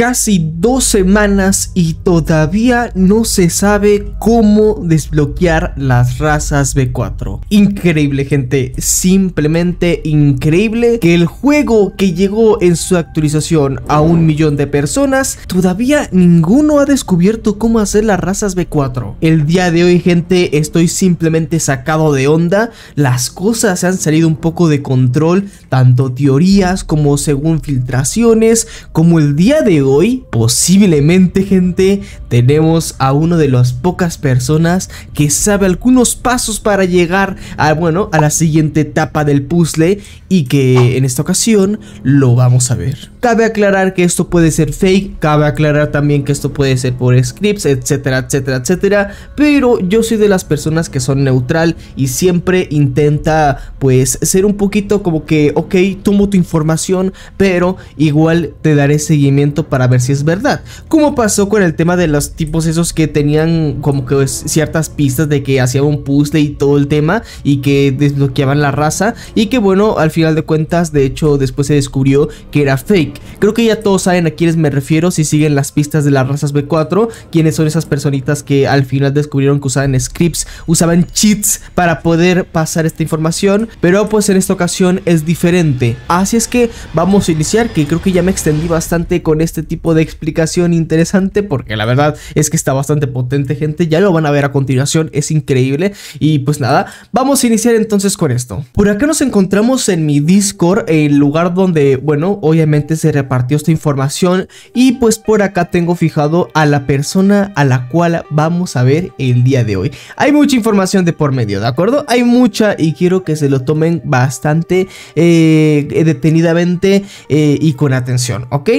casi dos semanas y todavía no se sabe cómo desbloquear las razas B4. Increíble gente, simplemente increíble que el juego que llegó en su actualización a un millón de personas, todavía ninguno ha descubierto cómo hacer las razas B4. El día de hoy gente estoy simplemente sacado de onda, las cosas se han salido un poco de control, tanto teorías como según filtraciones, como el día de hoy hoy, posiblemente gente, tenemos a uno de las pocas personas que sabe algunos pasos para llegar a, bueno, a la siguiente etapa del puzzle y que en esta ocasión lo vamos a ver. Cabe aclarar que esto puede ser fake, cabe aclarar también que esto puede ser por scripts, etcétera, etcétera, etcétera, pero yo soy de las personas que son neutral y siempre intenta pues ser un poquito como que, ok, tomo tu información, pero igual te daré seguimiento para a ver si es verdad. Como pasó con el tema de los tipos esos que tenían como que ciertas pistas de que hacían un puzzle y todo el tema y que desbloqueaban la raza y que bueno, al final de cuentas, de hecho, después se descubrió que era fake. Creo que ya todos saben a quiénes me refiero si siguen las pistas de las razas B4, quiénes son esas personitas que al final descubrieron que usaban scripts, usaban cheats para poder pasar esta información, pero pues en esta ocasión es diferente. Así es que vamos a iniciar, que creo que ya me extendí bastante con este este tipo de explicación interesante, porque la verdad es que está bastante potente, gente. Ya lo van a ver a continuación, es increíble. Y pues nada, vamos a iniciar entonces con esto. Por acá nos encontramos en mi Discord, el lugar donde, bueno, obviamente se repartió esta información. Y pues por acá tengo fijado a la persona a la cual vamos a ver el día de hoy. Hay mucha información de por medio, ¿de acuerdo? Hay mucha y quiero que se lo tomen bastante eh, detenidamente eh, y con atención, ¿ok?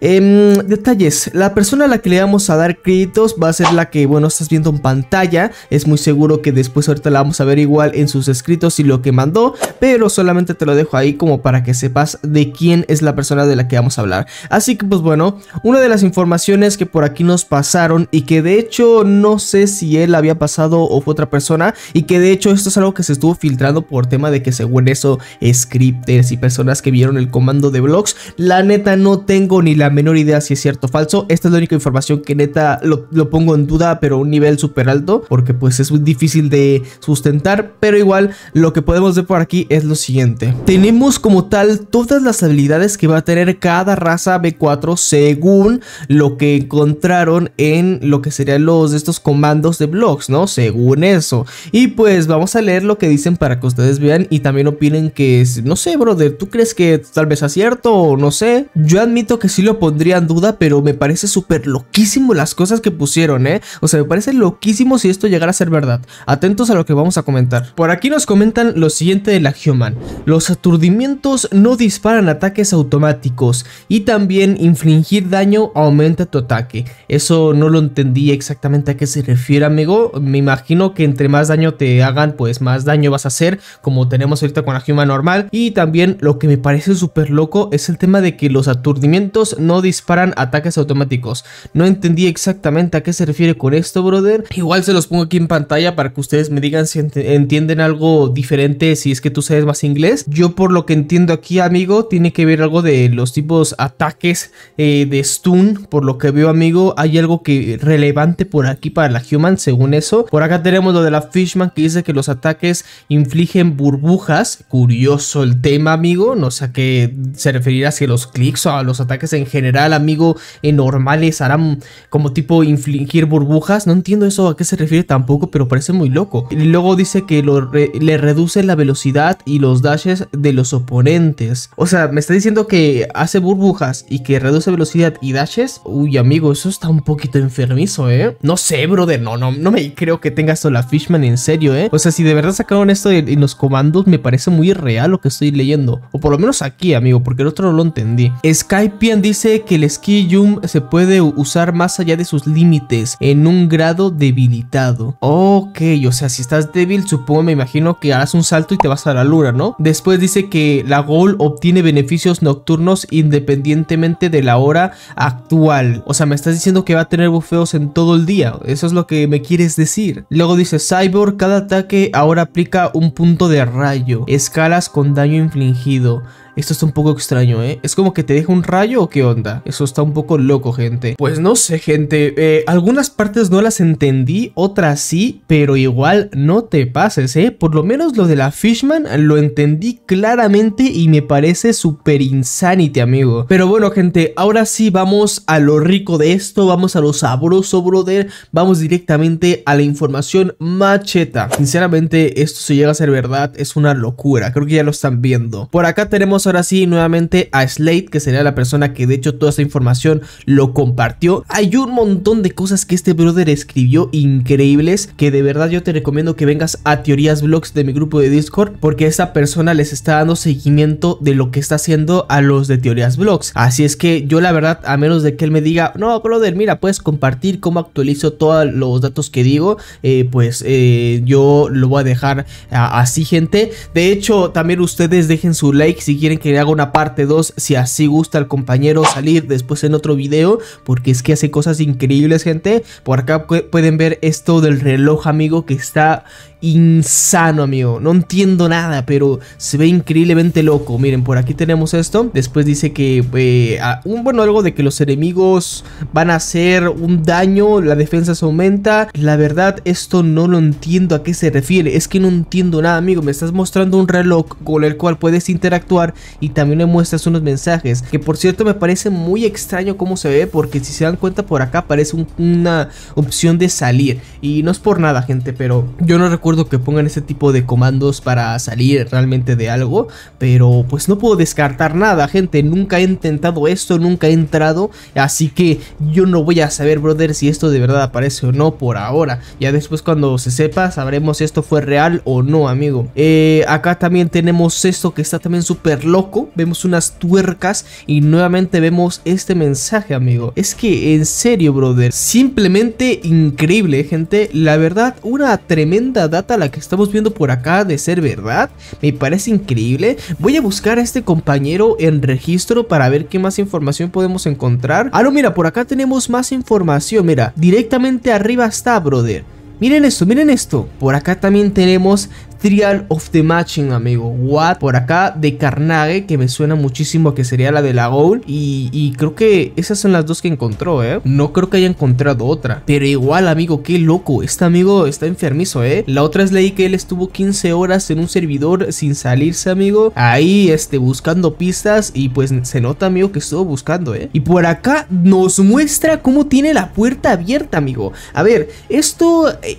Eh, Em, detalles. La persona a la que le vamos a dar créditos va a ser la que, bueno, estás viendo en pantalla. Es muy seguro que después ahorita la vamos a ver igual en sus escritos y lo que mandó. Pero solamente te lo dejo ahí como para que sepas de quién es la persona de la que vamos a hablar. Así que, pues bueno, una de las informaciones que por aquí nos pasaron y que de hecho no sé si él había pasado o fue otra persona. Y que de hecho esto es algo que se estuvo filtrando por tema de que según eso, scripters y personas que vieron el comando de blogs. La neta no tengo ni la menor idea si es cierto o falso. Esta es la única información que neta lo, pongo en duda, pero un nivel súper alto, porque pues es muy difícil de sustentar. Pero igual, lo que podemos ver por aquí es lo siguiente. Tenemos como tal todas las habilidades que va a tener cada raza B4 según lo que encontraron en lo que serían los de estos comandos de blogs, ¿no? Según eso. Y pues vamos a leer lo que dicen para que ustedes vean y también opinen que, no sé, brother, ¿tú crees que tal vez acierto o no sé? Yo admito que sí lo pondría duda, pero me parece súper loquísimo las cosas que pusieron, ¿eh? O sea, me parece loquísimo si esto llegara a ser verdad. Atentos a lo que vamos a comentar. Por aquí nos comentan lo siguiente de la Human. Los aturdimientos no disparan ataques automáticos y también infligir daño aumenta tu ataque. Eso no lo entendí exactamente a qué se refiere, amigo. Me imagino que entre más daño te hagan, pues más daño vas a hacer, como tenemos ahorita con la Human normal. Y también lo que me parece súper loco es el tema de que los aturdimientos no disparan disparan ataques automáticos. No entendí exactamente a qué se refiere con esto, brother. Igual se los pongo aquí en pantalla para que ustedes me digan si entienden algo diferente, si es que tú sabes más inglés. Yo por lo que entiendo aquí, amigo, tiene que ver algo de los tipos ataques eh, de stun. Por lo que veo, amigo, hay algo que relevante por aquí para la human, según eso. Por acá tenemos lo de la Fishman que dice que los ataques infligen burbujas. Curioso el tema, amigo. No sé a qué se referirá, si los clics o a los ataques en general amigo, en eh, normales harán como tipo infligir burbujas. No entiendo eso a qué se refiere tampoco, pero parece muy loco. Y luego dice que le reduce la velocidad y los dashes de los oponentes. O sea, me está diciendo que hace burbujas y que reduce velocidad y dashes. Uy, amigo, eso está un poquito enfermizo, ¿eh? No sé, brother, no, no, no me creo que tenga esto la Fishman en serio, ¿eh? O sea, si de verdad sacaron esto en los comandos, me parece muy real lo que estoy leyendo. O por lo menos aquí, amigo, porque el otro no lo entendí. Skypian dice que el Ski Jump se puede usar más allá de sus límites en un grado debilitado. Ok, o sea, si estás débil, supongo, me imagino que harás un salto y te vas a la luna, ¿no? Después dice que la Gol obtiene beneficios nocturnos independientemente de la hora actual. O sea, me estás diciendo que va a tener bufeos en todo el día. Eso es lo que me quieres decir. Luego dice Cyborg, cada ataque ahora aplica un punto de rayo. Escalas con daño infligido. Esto está un poco extraño, ¿eh? Es como que te deja un rayo o qué onda. Eso está un poco loco, gente. Pues no sé, gente. Eh, algunas partes no las entendí, otras sí, pero igual no te pases, ¿eh? Por lo menos lo de la Fishman lo entendí claramente y me parece súper insanity, amigo. Pero bueno, gente, ahora sí vamos a lo rico de esto, vamos a lo sabroso, brother. Vamos directamente a la información macheta. Sinceramente, esto si llega a ser verdad es una locura. Creo que ya lo están viendo. Por acá tenemos ahora sí nuevamente a Slate que sería la persona que de hecho toda esta información lo compartió. Hay un montón de cosas que este brother escribió increíbles, que de verdad yo te recomiendo que vengas a Teorías Blogs de mi grupo de Discord, porque esta persona les está dando seguimiento de lo que está haciendo a los de Teorías Blogs. Así es que yo la verdad, a menos de que él me diga, no, brother, mira, puedes compartir cómo actualizo todos los datos que digo, eh, pues eh, yo lo voy a dejar así, gente. De hecho, también ustedes dejen su like si quieren que haga una parte 2 si así gusta al compañero salir después en otro video, porque es que hace cosas increíbles, gente. Por acá pueden ver esto del reloj, amigo, que está insano, amigo. No entiendo nada, pero se ve increíblemente loco. Miren, por aquí tenemos esto. Después dice que, eh, un, bueno, algo de que los enemigos van a hacer un daño, la defensa se aumenta. La verdad, esto no lo entiendo a qué se refiere. Es que no entiendo nada, amigo. Me estás mostrando un reloj con el cual puedes interactuar y también me muestras unos mensajes. Que por cierto, me parece muy extraño cómo se ve, porque si se dan cuenta por acá, parece una opción de salir. Y no es por nada, gente, pero yo no recuerdo que pongan este tipo de comandos para salir realmente de algo, pero pues no puedo descartar nada, gente, nunca he intentado esto, nunca he entrado, así que yo no voy a saber, brother, si esto de verdad aparece o no por ahora, ya después cuando se sepa sabremos si esto fue real o no, amigo. Eh, acá también tenemos esto que está también súper loco, vemos unas tuercas y nuevamente vemos este mensaje, amigo. Es que en serio, brother, simplemente increíble, gente, la verdad, una tremenda la que estamos viendo por acá de ser verdad. Me parece increíble. Voy a buscar a este compañero en registro para ver qué más información podemos encontrar. Ah, no, mira, por acá tenemos más información. Mira, directamente arriba está, brother. Miren esto, miren esto. Por acá también tenemos Trial of the Matching, amigo. What? Por acá de Carnage, que me suena muchísimo que sería la de la Goal. Y, creo que esas son las dos que encontró, ¿eh? No creo que haya encontrado otra. Pero igual, amigo, qué loco. Este amigo está enfermizo, ¿eh? La otra es leí que él estuvo 15 horas en un servidor sin salirse, amigo. Ahí, este, buscando pistas. Y pues se nota, amigo, que estuvo buscando, ¿eh? Y por acá nos muestra cómo tiene la puerta abierta, amigo. A ver, esto eh,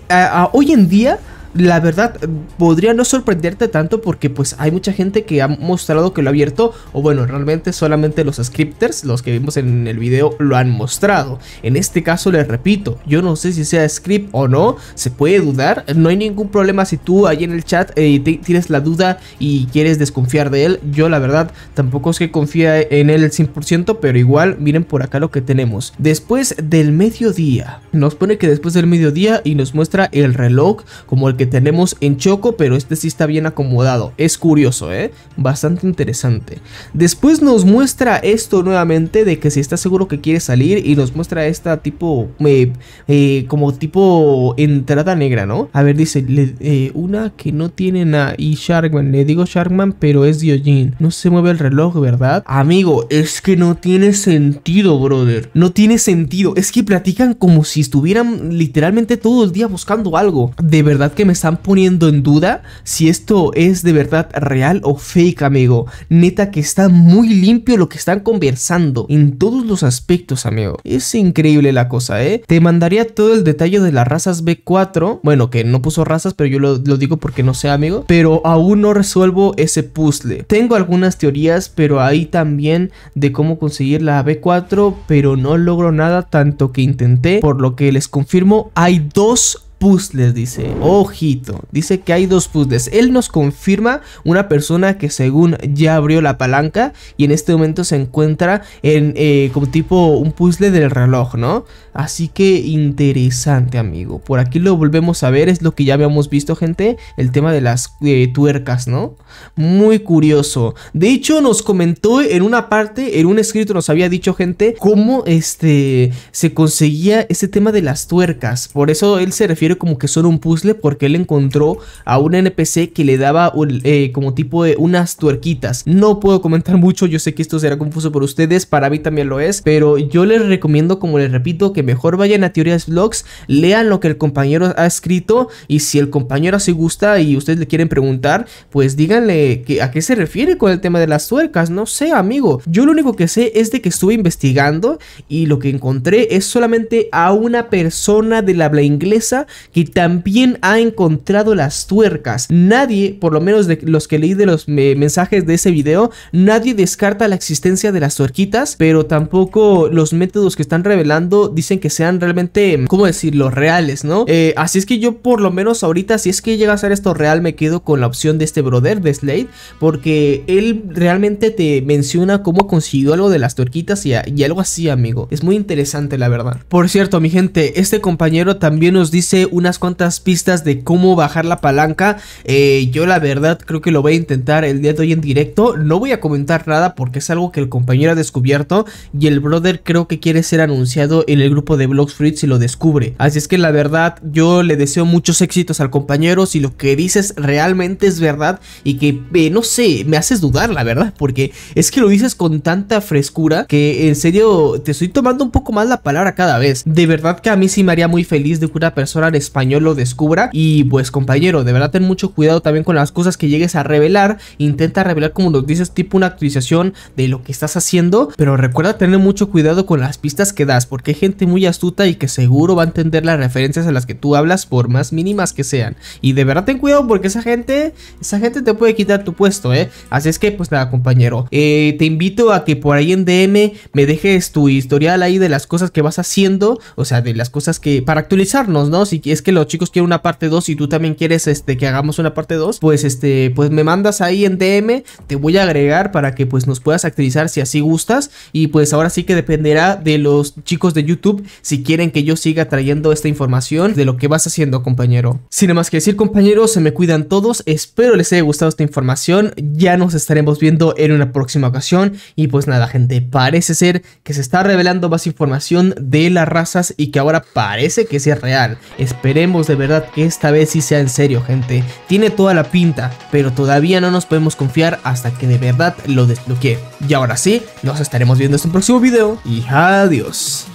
hoy en día la verdad podría no sorprenderte tanto porque pues hay mucha gente que ha mostrado que lo ha abierto o bueno, realmente solamente los scripters, los que vimos en el video, lo han mostrado. En este caso les repito, yo no sé si sea script o no, se puede dudar, no hay ningún problema si tú ahí en el chat eh, tienes la duda y quieres desconfiar de él, yo la verdad tampoco es que confía en él el 100%, pero igual miren por acá lo que tenemos. Después del mediodía, nos pone que después del mediodía y nos muestra el reloj como el que tenemos en Choco, pero este sí está bien acomodado. Es curioso, ¿eh? Bastante interesante. Después nos muestra esto nuevamente de que si está seguro que quiere salir y nos muestra esta tipo, eh, eh como tipo entrada negra, ¿no? A ver, dice, eh, una que no tiene nada y Sharkman, le digo Sharkman, pero es Diojin, No se mueve el reloj, ¿verdad? Amigo, es que no tiene sentido, brother. No tiene sentido. Es que platican como si estuvieran literalmente todo el día buscando algo. De verdad que me están poniendo en duda si esto es de verdad real o fake, amigo. Neta que está muy limpio lo que están conversando en todos los aspectos, amigo. Es increíble la cosa, ¿eh? Te mandaría todo el detalle de las razas B4. Bueno, que no puso razas, pero yo lo, digo porque no sé, amigo. Pero aún no resuelvo ese puzzle. Tengo algunas teorías, pero ahí también de cómo conseguir la B4, pero no logro nada tanto que intenté. Por lo que les confirmo, hay dos puzzles, dice. Ojito, dice que hay dos puzzles. Él nos confirma una persona que según ya abrió la palanca y en este momento se encuentra en eh, como tipo un puzzle del reloj, ¿no? Así que interesante, amigo. Por aquí lo volvemos a ver, es lo que ya habíamos visto, gente, el tema de las eh, tuercas, ¿no? Muy curioso. De hecho, nos comentó en una parte, en un escrito nos había dicho, gente, cómo este se conseguía ese tema de las tuercas. Por eso él se refiere como que son un puzzle porque él encontró a un NPC que le daba eh, como tipo de unas tuerquitas. No puedo comentar mucho, yo sé que esto será confuso por ustedes, para mí también lo es, pero yo les recomiendo, como les repito, que mejor vayan a Teorías Vlogs, lean lo que el compañero ha escrito y si el compañero se gusta y ustedes le quieren preguntar, pues díganle que, a qué se refiere con el tema de las tuercas, no sé amigo, yo lo único que sé es de que estuve investigando y lo que encontré es solamente a una persona de la habla inglesa que también ha encontrado las tuercas. Nadie, por lo menos de los que leí de los eh, mensajes de ese video, nadie descarta la existencia de las tuerquitas, pero tampoco los métodos que están revelando dicen que sean realmente, ¿cómo decirlo?, reales, ¿no? Eh, así es que yo por lo menos ahorita, si es que llega a ser esto real, me quedo con la opción de este brother, de Slade, porque él realmente te menciona cómo consiguió algo de las tuerquitas y, y algo así, amigo. Es muy interesante, la verdad. Por cierto, mi gente, este compañero también nos dice unas cuantas pistas de cómo bajar la palanca. Eh, yo la verdad creo que lo voy a intentar el día de hoy en directo. No voy a comentar nada porque es algo que el compañero ha descubierto y el brother creo que quiere ser anunciado en el grupo de Blogs Fruits si lo descubre. Así es que la verdad yo le deseo muchos éxitos al compañero si lo que dices realmente es verdad y que eh, no sé, me haces dudar la verdad porque es que lo dices con tanta frescura que en serio te estoy tomando un poco más la palabra cada vez. De verdad que a mí sí me haría muy feliz de que una persona español lo descubra. Y pues compañero, de verdad ten mucho cuidado también con las cosas que llegues a revelar. Intenta revelar como nos dices, tipo una actualización de lo que estás haciendo. Pero recuerda tener mucho cuidado con las pistas que das, porque hay gente muy astuta y que seguro va a entender las referencias a las que tú hablas, por más mínimas que sean. Y de verdad ten cuidado porque esa gente, esa gente te puede quitar tu puesto, ¿eh? Así es que pues nada, compañero. Eh, te invito a que por ahí en DM me dejes tu historial ahí de las cosas que vas haciendo, o sea, de las cosas que para actualizarnos, ¿no? Si quieres es que los chicos quieren una parte 2 y tú también quieres este, que hagamos una parte 2, pues, este, pues me mandas ahí en DM, te voy a agregar para que pues nos puedas actualizar si así gustas y pues ahora sí que dependerá de los chicos de YouTube si quieren que yo siga trayendo esta información de lo que vas haciendo compañero. Sin más que decir compañeros, se me cuidan todos, espero les haya gustado esta información, ya nos estaremos viendo en una próxima ocasión y pues nada gente, parece ser que se está revelando más información de las razas y que ahora parece que sea real. Espero Esperemos de verdad que esta vez sí sea en serio, gente. Tiene toda la pinta, pero todavía no nos podemos confiar hasta que de verdad lo desbloquee. Y ahora sí, nos estaremos viendo en un este próximo video y adiós.